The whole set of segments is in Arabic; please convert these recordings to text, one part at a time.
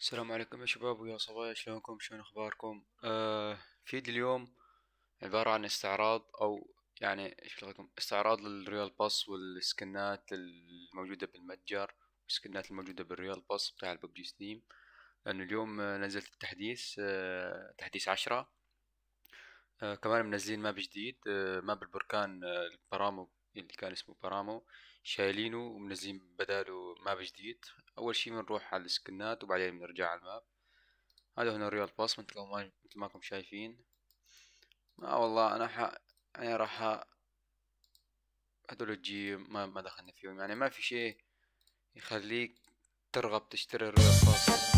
السلام عليكم يا شباب ويا صبايا شلونكم شلون اخباركم آه فيد اليوم عبارة عن استعراض او يعني ايش لكم استعراض للريال باس والسكنات الموجودة بالمتجر والسكنات الموجودة بالريال باس بتاع الببجي ستيم لانه اليوم نزلت التحديث آه تحديث عشرة آه كمان منزلين ماب جديد آه ماب البركان آه البرامج اللي كان اسمه برامو شايلينه ومنزلين بداله ماب جديد اول شي بنروح على السكنات وبعدين بنرجع على الماب هذا هنا الريال باس مثل ما مثل ماكم شايفين ما آه، والله انا ح... انا راح هدول الجي ما ما دخلنا فيهم يعني ما في شيء يخليك ترغب تشتري الريال باس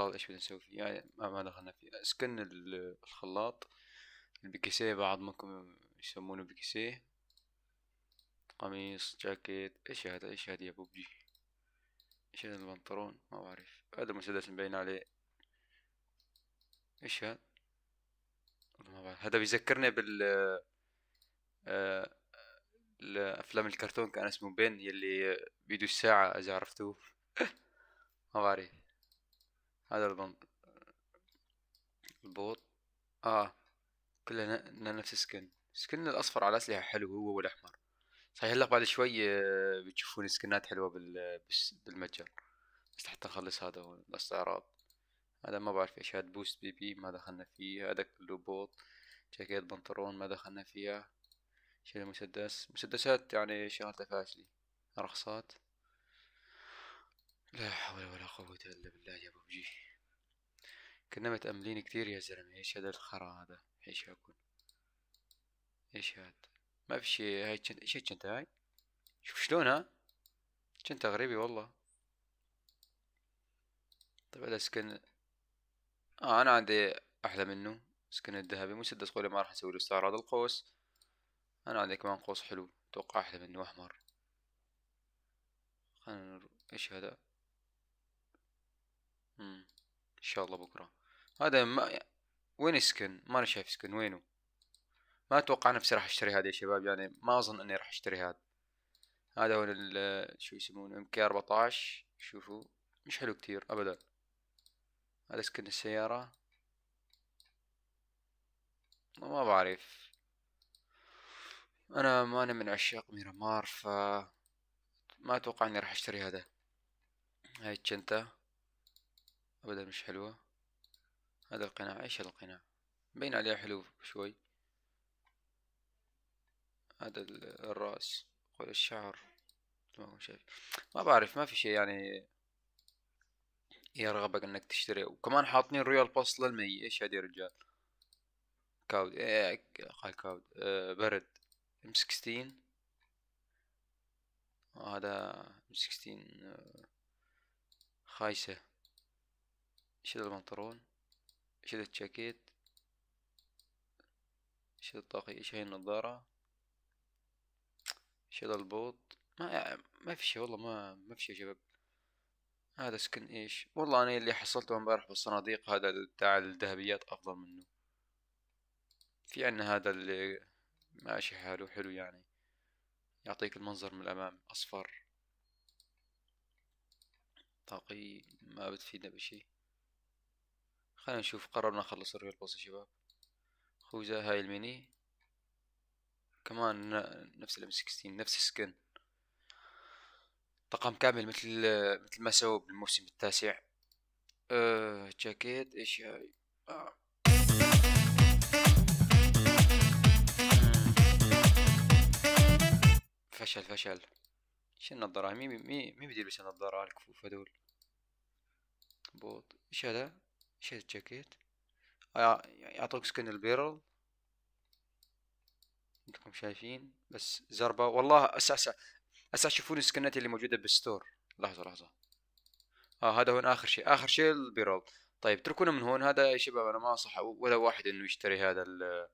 الخطاط ايش بدنا نسوي فيه يعني ما دخلنا فيه اسكن الخلاط البكيسيه بعض منكم يسمونه بكيسيه قميص جاكيت ايش هذا ايش هذا يا بوبجي ايش هذا البنطلون ما بعرف هذا مسدس مبين عليه ايش هذا ما بعرف هذا بيذكرني بال آه، الافلام الكرتون كان اسمه بين يلي بيدو الساعة اذا عرفتوه ما بعرف هذا البنط البوط اه كلنا نفس السكن سكن الاصفر على الاسلحه حلو هو والاحمر صحيح هلا بعد شوي آه، بتشوفون سكنات حلوه بال... بالمتجر بس حتى نخلص هذا الاستعراض هذا ما بعرف ايش هاد بوست بي بي ما دخلنا فيه هذا كله بوط جاكيت بنطلون ما دخلنا فيها شيل مسدس مسدسات يعني شغلته فاشلي رخصات لا حول ولا قوة إلا بالله يا بوجي كنا متأملين كتير يا زلمة إيش هذا الخرا هذا إيش هكون إيش هاد ما في شي هاي جنت إيش جنت هاي شوف شلونها جنت غريبي والله طيب هذا سكن آه أنا عندي أحلى منه سكن الذهبي مسدس قولي ما راح نسوي له ستار هذا القوس أنا عندي كمان قوس حلو أتوقع أحلى منه أحمر خلنا نرو... إيش هذا ان شاء الله بكره هذا ما وين يسكن ما انا شايف سكن وينه ما اتوقع نفسي راح اشتري هذا يا شباب يعني ما اظن اني راح اشتري هذا هذا هو شو يسمونه ام كي 14 شوفوا مش حلو كتير ابدا هذا سكن السيارة ما بعرف انا ما انا من عشاق ميرامار ف ما اتوقع اني راح اشتري هذا هاي الشنطة ابدا مش حلوة هذا القناع ايش هذا القناع بين عليه حلو شوي هذا الراس قول الشعر ما شايف ما بعرف ما في شيء يعني يرغبك انك تشتري وكمان حاطين ريال باص للمي ايش هذي رجال كاود إيه،, ايه قال كاود آه برد ام 16 هذا ام آه، 16 خايسه شيل البنطلون شيل الجاكيت شيل الطاقية شيل النظارة شيل البوط ما ما في شي والله ما ما في شي يا شباب هذا سكن ايش والله انا اللي حصلته امبارح بالصناديق هذا تاع الذهبيات افضل منه في عنا هذا اللي ماشي حاله حلو يعني يعطيك المنظر من الامام اصفر طاقي ما بتفيدنا بشي خلينا نشوف قررنا نخلص الريل بوس يا شباب خوذة هاي الميني كمان نفس الام 16 نفس السكن طقم كامل مثل مثل ما سووا بالموسم التاسع أه جاكيت ايش هاي آه. فشل فشل شو النظارة مين مين مين بدي يلبس النظارة الكفوف هذول بوط ايش هذا ايش الجاكيت يعطوك سكن البيرل انتم شايفين بس زربة والله اسع اسع اسع شوفون السكنات اللي موجودة بالستور لحظة لحظة اه هذا هون اخر شيء اخر شيء البيرل طيب اتركونا من هون هذا يا شباب انا ما انصح ولا واحد انه يشتري هذا ال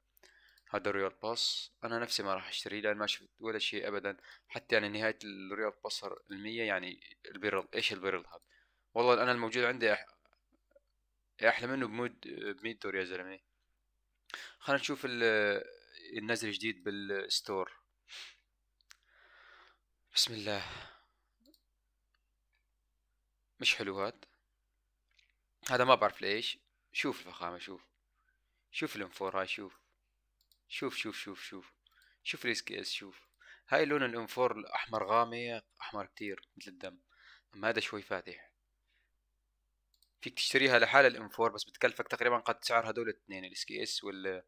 هذا الريال باس انا نفسي ما راح اشتريه لان ما شفت ولا شيء ابدا حتى يعني نهاية الريال باس المية يعني البيرل ايش البيرل هذا والله انا الموجود عندي احلى منه بمود ب 100 دور يا زلمه خلينا نشوف النزل الجديد بالستور بسم الله مش حلو هاد هذا ما بعرف ليش شوف الفخامة شوف شوف الانفور هاي شوف شوف شوف شوف شوف شوف الاس كي اس شوف هاي لون الانفور الاحمر غامق احمر كتير مثل الدم اما هذا شوي فاتح فيك تشتريها لحالها الام4 بس بتكلفك تقريبا قد سعر هدول الاثنين الاس كي اس وال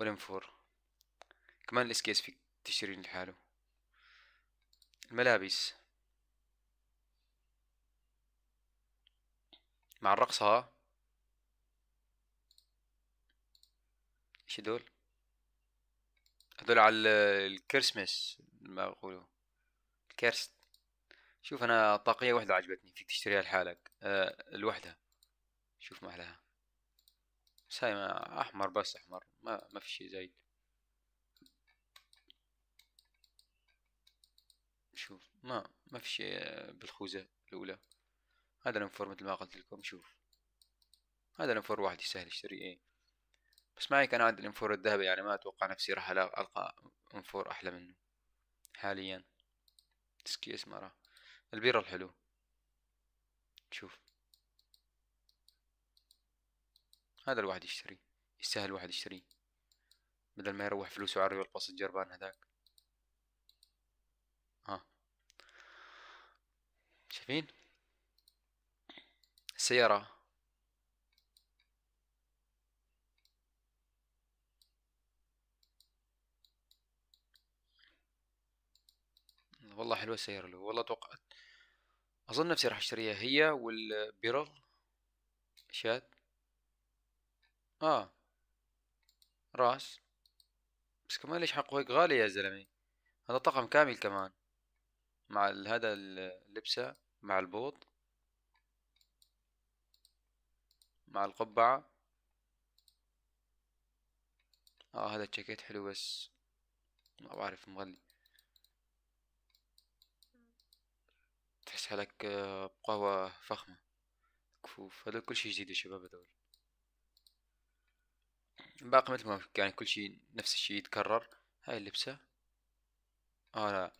والام4 كمان الاس كي اس فيك تشتري لحاله الملابس مع الرقصة ايش هدول هدول على الكريسماس ما بقولوا الكرست شوف انا طاقيه واحده عجبتني فيك تشتريها لحالك أه لوحدها شوف ما احلاها بس هاي ما احمر بس احمر ما ما في شيء زايد شوف ما ما في شيء بالخوذه الاولى هذا الانفور مثل ما قلت لكم شوف هذا الانفور واحد يسهل اشتري ايه بس معي كان عندي الانفور الذهبي يعني ما اتوقع نفسي راح القى انفور احلى منه حاليا سكي اسمه البيرة الحلو شوف هذا الواحد يشتري يستاهل الواحد يشتريه بدل ما يروح فلوسه على الباص الجربان هذاك ها شايفين السيارة والله حلوة السيارة له والله توقعت اظن نفسي راح اشتريها هي والبيرل شات اه راس بس كمان ليش حقه هيك غالي يا زلمه هذا طقم كامل كمان مع هذا اللبسه مع البوط مع القبعه اه هذا الجاكيت حلو بس ما بعرف مغلي تحس لك آه، بقهوة فخمة كفوف هذا كل شيء جديد يا شباب هذول باقي مثل ما يعني كل شيء نفس الشيء يتكرر هاي اللبسة اه لا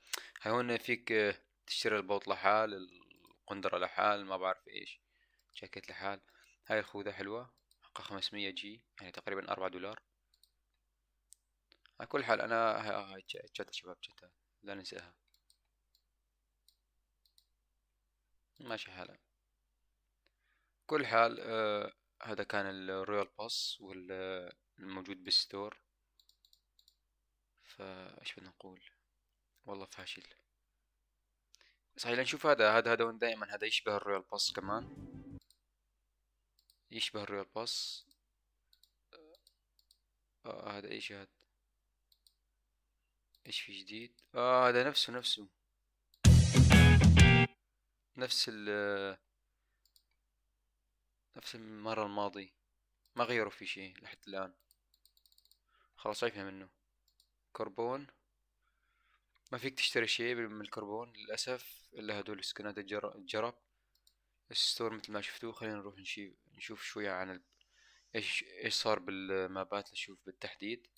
هاي هون فيك آه، تشتري البوط لحال القندرة لحال ما بعرف ايش جاكيت لحال هاي الخوذة حلوة حقها خمسمية جي يعني تقريبا أربعة دولار على كل حال أنا هاي آه، جتها شباب جتها لا ننساها ماشي حالا كل حال آه هذا كان الرويال باس والموجود آه، بالستور فايش بدنا نقول والله فاشل صحيح نشوف هذا هذا هذا دائما هذا يشبه الرويال باس كمان يشبه الرويال باس آه،, آه هذا ايش هذا ايش في جديد اه هذا نفسه نفسه نفس ال نفس المرة الماضي ما غيروا في شيء لحد الآن خلاص عرفنا منه كربون ما فيك تشتري شيء من الكربون للأسف إلا هدول السكنات الجرب الستور مثل ما شفتوه خلينا نروح نشوف, نشوف شوية عن ال... ايش ايش صار بالمابات نشوف بالتحديد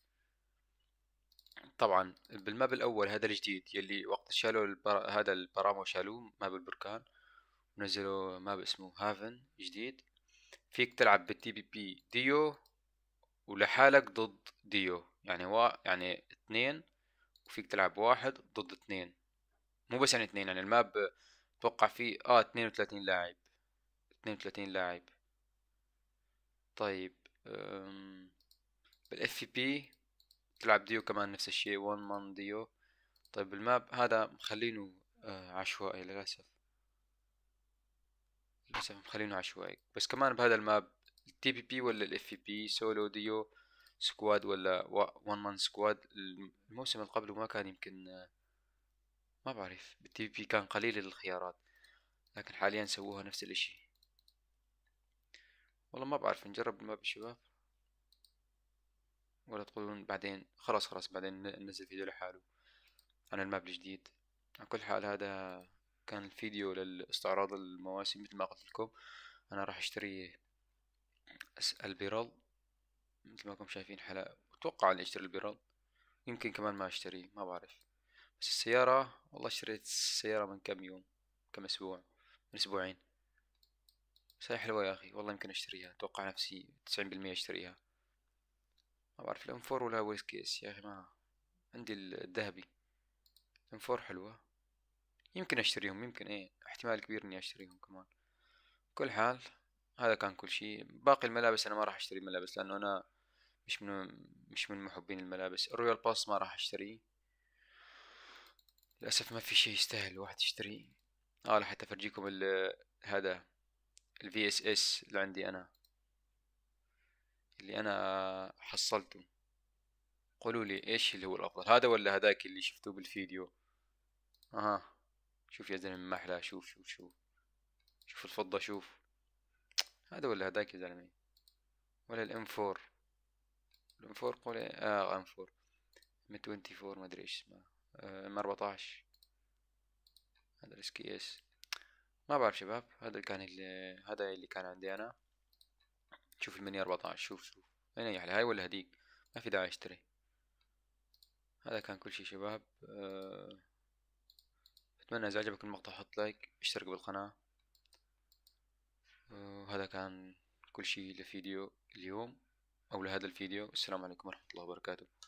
طبعا بالماب الاول هذا الجديد يلي وقت شالوا البر... هذا البرامو شالوه ماب البركان ونزلوا ماب اسمه هافن جديد فيك تلعب بالتي بي بي ديو ولحالك ضد ديو يعني وا... يعني اثنين وفيك تلعب واحد ضد اثنين مو بس يعني اثنين يعني الماب اتوقع فيه اه اثنين وثلاثين لاعب اثنين وثلاثين لاعب طيب أم... بالاف بي تلعب ديو كمان نفس الشيء وان مان ديو طيب الماب هذا مخلينه آه، عشوائي للأسف للأسف مخلينه عشوائي بس كمان بهذا الماب تي بي بي ولا الاف بي سولو ديو سكواد ولا وان مان سكواد الموسم اللي قبله ما كان يمكن آه، ما بعرف بالتي بي كان قليل الخيارات لكن حاليا سووها نفس الاشي والله ما بعرف نجرب الماب شباب ولا تقولون بعدين خلاص خلاص بعدين ننزل فيديو لحاله عن الماب الجديد على كل حال هذا كان الفيديو للاستعراض المواسم مثل ما قلت لكم انا راح اشتري البيرل مثل ما كم شايفين حلقة اتوقع اني اشتري البيرل يمكن كمان ما اشتري ما بعرف بس السيارة والله اشتريت السيارة من كم يوم كم اسبوع من اسبوعين بس هي حلوة يا اخي والله يمكن اشتريها اتوقع نفسي تسعين بالمية اشتريها ما بعرف الانفور ولا ويس كيس يا اخي ما عندي الذهبي الانفور حلوة يمكن اشتريهم يمكن ايه احتمال كبير اني اشتريهم كمان كل حال هذا كان كل شيء باقي الملابس انا ما راح اشتري ملابس لانه انا مش من مش من محبين الملابس الرويال باس ما راح اشتريه للاسف ما في شيء يستاهل الواحد يشتريه اه لحتى افرجيكم هذا الفي اس اس اللي عندي انا اللي انا حصلته قولوا لي ايش اللي هو الافضل هذا ولا هذاك اللي شفتوه بالفيديو اها شوف يا زلمه ما احلى شوف شوف شوف شوف الفضه شوف هذا ولا هذاك يا زلمه ولا الام الام 4 قولي إيه؟ اه 4 ام 24 ما ادري ايش اسمه ام آه، 14 هذا الاس كي اس ما بعرف شباب هذا كان اللي هذا اللي كان عندي انا شوف المنيو 14 شوف شوف انا يحلى هاي ولا هديك ما في داعي اشتري هذا كان كل شيء شباب أه، اتمنى اذا عجبك المقطع حط لايك اشترك بالقناة وهذا كان كل شيء لفيديو اليوم او لهذا الفيديو السلام عليكم ورحمة الله وبركاته